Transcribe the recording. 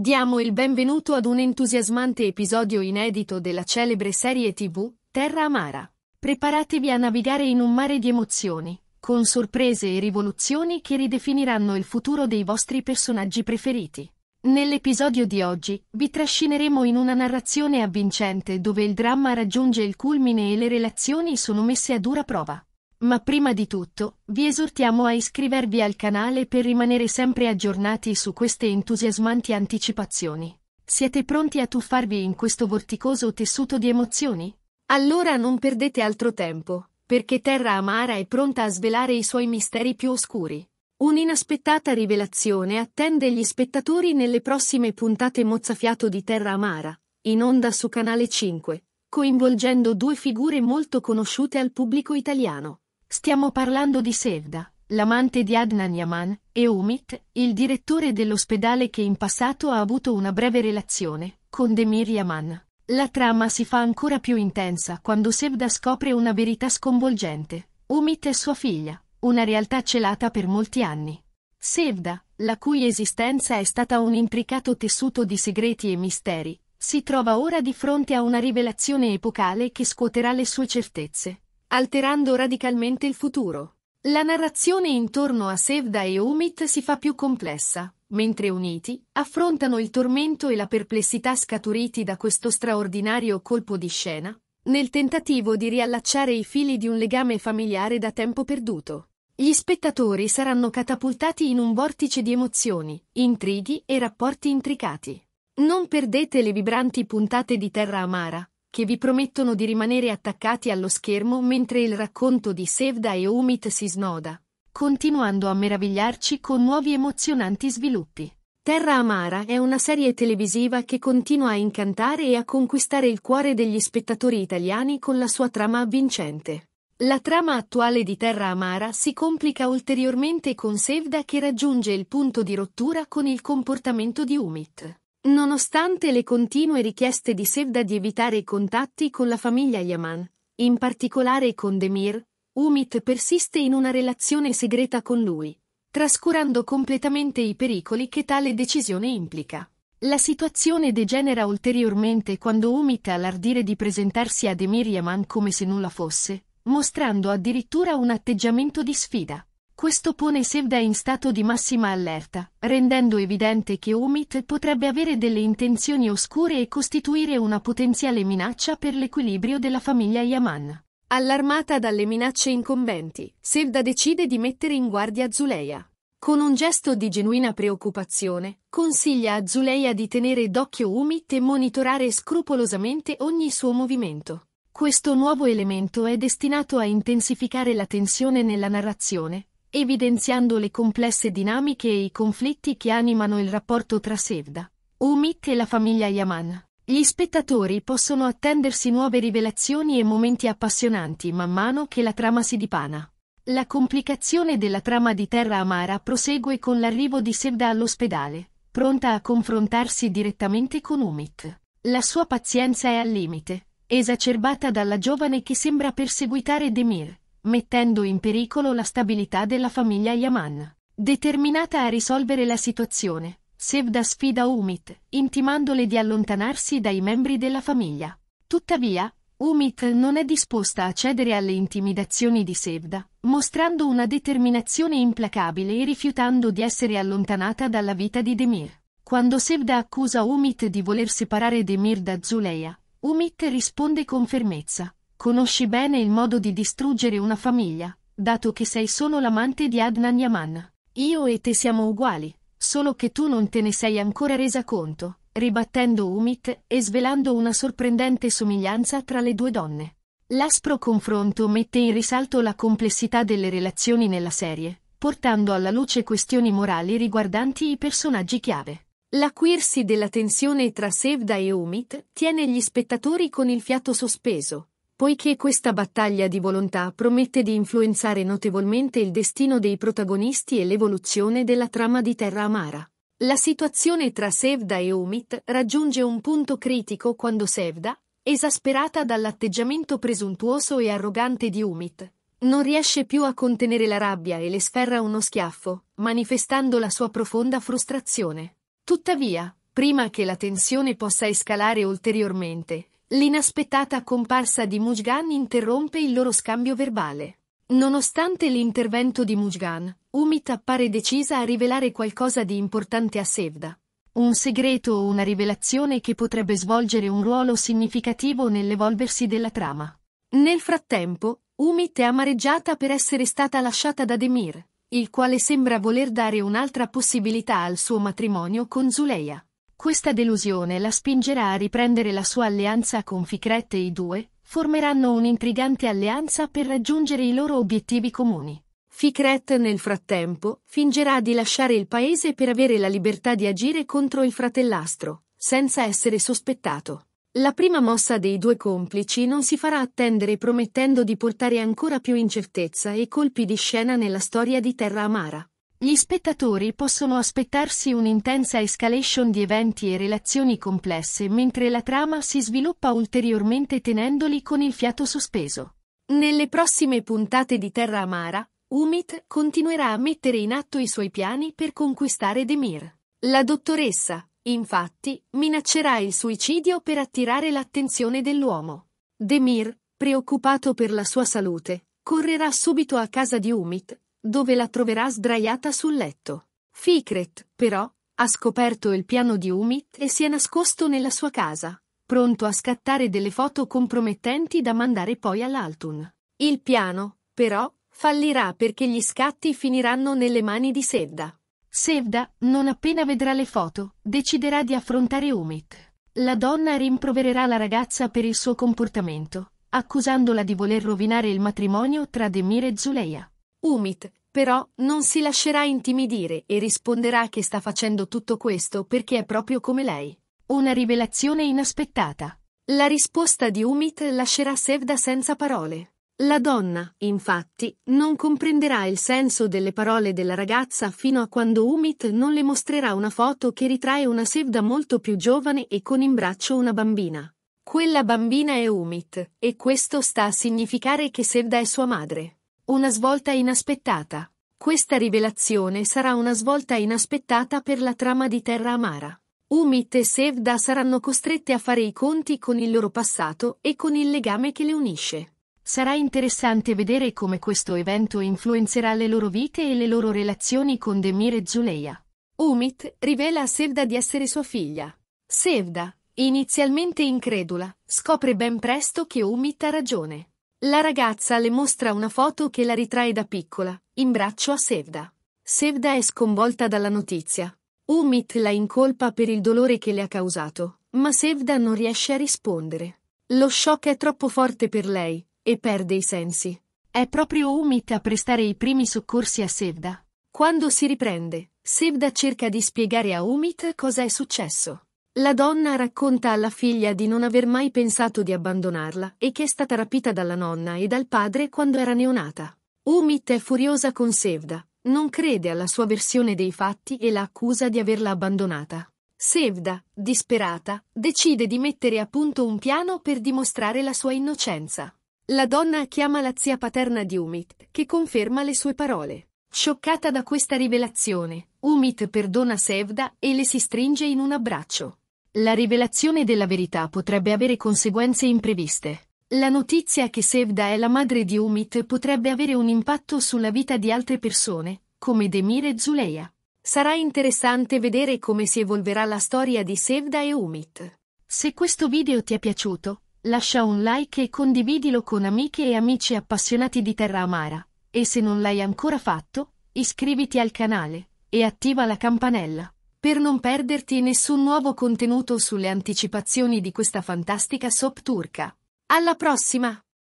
Diamo il benvenuto ad un entusiasmante episodio inedito della celebre serie TV, Terra Amara. Preparatevi a navigare in un mare di emozioni, con sorprese e rivoluzioni che ridefiniranno il futuro dei vostri personaggi preferiti. Nell'episodio di oggi, vi trascineremo in una narrazione avvincente dove il dramma raggiunge il culmine e le relazioni sono messe a dura prova. Ma prima di tutto, vi esortiamo a iscrivervi al canale per rimanere sempre aggiornati su queste entusiasmanti anticipazioni. Siete pronti a tuffarvi in questo vorticoso tessuto di emozioni? Allora non perdete altro tempo, perché Terra Amara è pronta a svelare i suoi misteri più oscuri. Un'inaspettata rivelazione attende gli spettatori nelle prossime puntate mozzafiato di Terra Amara, in onda su Canale 5, coinvolgendo due figure molto conosciute al pubblico italiano. Stiamo parlando di Sevda, l'amante di Adnan Yaman, e Umit, il direttore dell'ospedale che in passato ha avuto una breve relazione con Demir Yaman. La trama si fa ancora più intensa quando Sevda scopre una verità sconvolgente. Umit è sua figlia, una realtà celata per molti anni. Sevda, la cui esistenza è stata un intricato tessuto di segreti e misteri, si trova ora di fronte a una rivelazione epocale che scuoterà le sue certezze alterando radicalmente il futuro. La narrazione intorno a Sevda e Umit si fa più complessa, mentre uniti, affrontano il tormento e la perplessità scaturiti da questo straordinario colpo di scena, nel tentativo di riallacciare i fili di un legame familiare da tempo perduto. Gli spettatori saranno catapultati in un vortice di emozioni, intrighi e rapporti intricati. Non perdete le vibranti puntate di Terra Amara, che vi promettono di rimanere attaccati allo schermo mentre il racconto di Sevda e Umit si snoda, continuando a meravigliarci con nuovi emozionanti sviluppi. Terra Amara è una serie televisiva che continua a incantare e a conquistare il cuore degli spettatori italiani con la sua trama avvincente. La trama attuale di Terra Amara si complica ulteriormente con Sevda che raggiunge il punto di rottura con il comportamento di Umit. Nonostante le continue richieste di Sevda di evitare i contatti con la famiglia Yaman, in particolare con Demir, Umit persiste in una relazione segreta con lui, trascurando completamente i pericoli che tale decisione implica. La situazione degenera ulteriormente quando Umit ha l'ardire di presentarsi a Demir Yaman come se nulla fosse, mostrando addirittura un atteggiamento di sfida. Questo pone Sevda in stato di massima allerta, rendendo evidente che Omit potrebbe avere delle intenzioni oscure e costituire una potenziale minaccia per l'equilibrio della famiglia Yaman. Allarmata dalle minacce incombenti, Sevda decide di mettere in guardia Zuleia. Con un gesto di genuina preoccupazione, consiglia a Zuleia di tenere d'occhio Umit e monitorare scrupolosamente ogni suo movimento. Questo nuovo elemento è destinato a intensificare la tensione nella narrazione, evidenziando le complesse dinamiche e i conflitti che animano il rapporto tra Sevda, Umit e la famiglia Yaman. Gli spettatori possono attendersi nuove rivelazioni e momenti appassionanti man mano che la trama si dipana. La complicazione della trama di Terra Amara prosegue con l'arrivo di Sevda all'ospedale, pronta a confrontarsi direttamente con Umit. La sua pazienza è al limite, esacerbata dalla giovane che sembra perseguitare Demir, mettendo in pericolo la stabilità della famiglia Yaman. Determinata a risolvere la situazione, Sevda sfida Umit, intimandole di allontanarsi dai membri della famiglia. Tuttavia, Umit non è disposta a cedere alle intimidazioni di Sevda, mostrando una determinazione implacabile e rifiutando di essere allontanata dalla vita di Demir. Quando Sevda accusa Umit di voler separare Demir da Zuleya, Umit risponde con fermezza. Conosci bene il modo di distruggere una famiglia, dato che sei solo l'amante di Adnan Yaman. Io e te siamo uguali, solo che tu non te ne sei ancora resa conto, ribattendo Umit e svelando una sorprendente somiglianza tra le due donne. L'aspro confronto mette in risalto la complessità delle relazioni nella serie, portando alla luce questioni morali riguardanti i personaggi chiave. L'acuirsi della tensione tra Sevda e Umit tiene gli spettatori con il fiato sospeso, poiché questa battaglia di volontà promette di influenzare notevolmente il destino dei protagonisti e l'evoluzione della trama di Terra Amara. La situazione tra Sevda e Umit raggiunge un punto critico quando Sevda, esasperata dall'atteggiamento presuntuoso e arrogante di Umit, non riesce più a contenere la rabbia e le sferra uno schiaffo, manifestando la sua profonda frustrazione. Tuttavia, prima che la tensione possa escalare ulteriormente, L'inaspettata comparsa di Mujgan interrompe il loro scambio verbale. Nonostante l'intervento di Mujgan, Umit appare decisa a rivelare qualcosa di importante a Sevda. Un segreto o una rivelazione che potrebbe svolgere un ruolo significativo nell'evolversi della trama. Nel frattempo, Umit è amareggiata per essere stata lasciata da Demir, il quale sembra voler dare un'altra possibilità al suo matrimonio con Zuleya. Questa delusione la spingerà a riprendere la sua alleanza con Ficret e i due formeranno un'intrigante alleanza per raggiungere i loro obiettivi comuni. Ficret nel frattempo fingerà di lasciare il paese per avere la libertà di agire contro il fratellastro, senza essere sospettato. La prima mossa dei due complici non si farà attendere promettendo di portare ancora più incertezza e colpi di scena nella storia di Terra Amara. Gli spettatori possono aspettarsi un'intensa escalation di eventi e relazioni complesse mentre la trama si sviluppa ulteriormente tenendoli con il fiato sospeso. Nelle prossime puntate di Terra Amara, Umit continuerà a mettere in atto i suoi piani per conquistare Demir. La dottoressa, infatti, minaccerà il suicidio per attirare l'attenzione dell'uomo. Demir, preoccupato per la sua salute, correrà subito a casa di Umit, dove la troverà sdraiata sul letto. Fikret, però, ha scoperto il piano di Umit e si è nascosto nella sua casa, pronto a scattare delle foto compromettenti da mandare poi all'Altun. Il piano, però, fallirà perché gli scatti finiranno nelle mani di Sevda. Sevda, non appena vedrà le foto, deciderà di affrontare Umit. La donna rimprovererà la ragazza per il suo comportamento, accusandola di voler rovinare il matrimonio tra Demir e Zuleia. Umit, però, non si lascerà intimidire e risponderà che sta facendo tutto questo perché è proprio come lei. Una rivelazione inaspettata. La risposta di Umit lascerà Sevda senza parole. La donna, infatti, non comprenderà il senso delle parole della ragazza fino a quando Umit non le mostrerà una foto che ritrae una Sevda molto più giovane e con in braccio una bambina. Quella bambina è Umit, e questo sta a significare che Sevda è sua madre. Una svolta inaspettata. Questa rivelazione sarà una svolta inaspettata per la trama di Terra Amara. Umit e Sevda saranno costrette a fare i conti con il loro passato e con il legame che le unisce. Sarà interessante vedere come questo evento influenzerà le loro vite e le loro relazioni con Demir e Zuleia. Umit rivela a Sevda di essere sua figlia. Sevda, inizialmente incredula, scopre ben presto che Umit ha ragione. La ragazza le mostra una foto che la ritrae da piccola, in braccio a Sevda. Sevda è sconvolta dalla notizia. Umit la incolpa per il dolore che le ha causato, ma Sevda non riesce a rispondere. Lo shock è troppo forte per lei, e perde i sensi. È proprio Umit a prestare i primi soccorsi a Sevda. Quando si riprende, Sevda cerca di spiegare a Umit cosa è successo. La donna racconta alla figlia di non aver mai pensato di abbandonarla e che è stata rapita dalla nonna e dal padre quando era neonata. Umit è furiosa con Sevda, non crede alla sua versione dei fatti e la accusa di averla abbandonata. Sevda, disperata, decide di mettere a punto un piano per dimostrare la sua innocenza. La donna chiama la zia paterna di Umit, che conferma le sue parole. Scioccata da questa rivelazione, Umit perdona Sevda e le si stringe in un abbraccio. La rivelazione della verità potrebbe avere conseguenze impreviste. La notizia che Sevda è la madre di Umit potrebbe avere un impatto sulla vita di altre persone, come Demir e Zuleia. Sarà interessante vedere come si evolverà la storia di Sevda e Umit. Se questo video ti è piaciuto, lascia un like e condividilo con amiche e amici appassionati di Terra Amara. E se non l'hai ancora fatto, iscriviti al canale e attiva la campanella per non perderti nessun nuovo contenuto sulle anticipazioni di questa fantastica soap turca. Alla prossima!